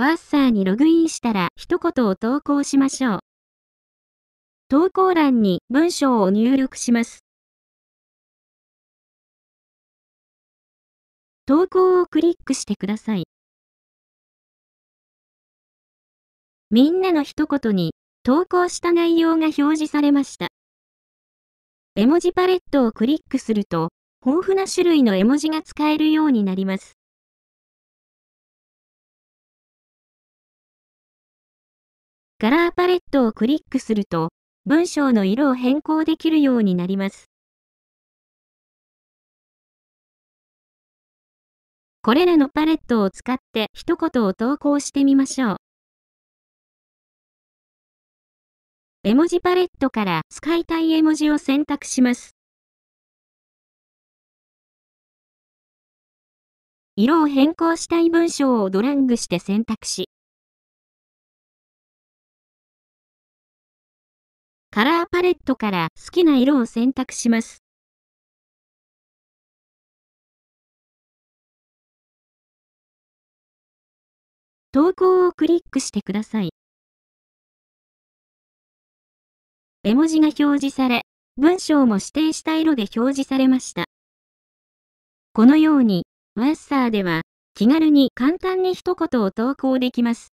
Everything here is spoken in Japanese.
ワッサーにログインしたら一言を投稿しましょう。投稿欄に文章を入力します。投稿をクリックしてください。みんなの一言に投稿した内容が表示されました。絵文字パレットをクリックすると、豊富な種類の絵文字が使えるようになります。カラーパレットをクリックすると、文章の色を変更できるようになります。これらのパレットを使って一言を投稿してみましょう。絵文字パレットから使いたい絵文字を選択します。色を変更したい文章をドラッグして選択し、レットから好きな色を選択します。投稿をクリックしてください。絵文字が表示され、文章も指定した色で表示されました。このように、ワッサーでは気軽に簡単に一言を投稿できます。